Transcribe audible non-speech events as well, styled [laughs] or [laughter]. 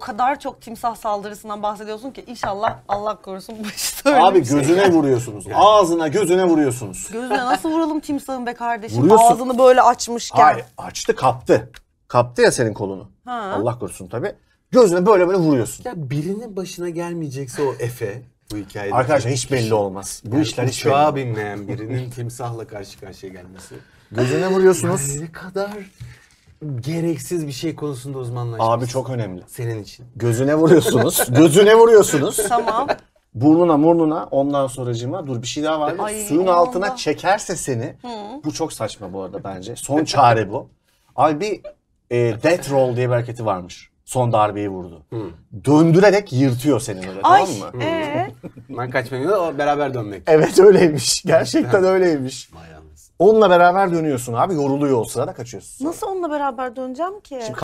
O kadar çok timsah saldırısından bahsediyorsun ki inşallah Allah korusun bu işte öyle Abi bir şey. gözüne vuruyorsunuz. Ağzına gözüne vuruyorsunuz. Gözüne nasıl vuralım timsahın be kardeşim? Vuruyorsun. Ağzını böyle açmışken. Hayır açtı kaptı. Kaptı ya senin kolunu. Ha. Allah korusun tabii. Gözüne böyle böyle vuruyorsun. Ya birinin başına gelmeyecekse o Efe bu hikayede. Arkadaşlar hiç belli olmaz. Bu işler hiç belli olmaz. binmeyen birinin timsahla karşı karşıya gelmesi. Gözüne vuruyorsunuz. Yani ne kadar gereksiz bir şey konusunda uzmanlaşmışsın. Abi çok önemli. Senin için. Gözüne vuruyorsunuz. [laughs] gözüne vuruyorsunuz. tamam. Burnuna murnuna ondan sonracıma dur bir şey daha var. Ay, Suyun Allah. altına çekerse seni. Hı. Bu çok saçma bu arada bence. Son çare bu. Abi bir e, death roll diye bir hareketi varmış. Son darbeyi vurdu. Hı. Döndürerek yırtıyor seni öyle Ay, tamam mı? Ee? ben kaçmayayım da beraber dönmek. Evet öyleymiş. Gerçekten öyleymiş. Bayağı. Onunla beraber dönüyorsun abi yoruluyor o sırada kaçıyorsun. Nasıl onunla beraber döneceğim ki? Şimdi